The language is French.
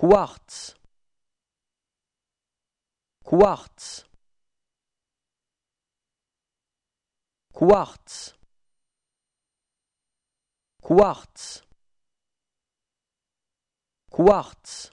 quartz quartz quartz quartz quartz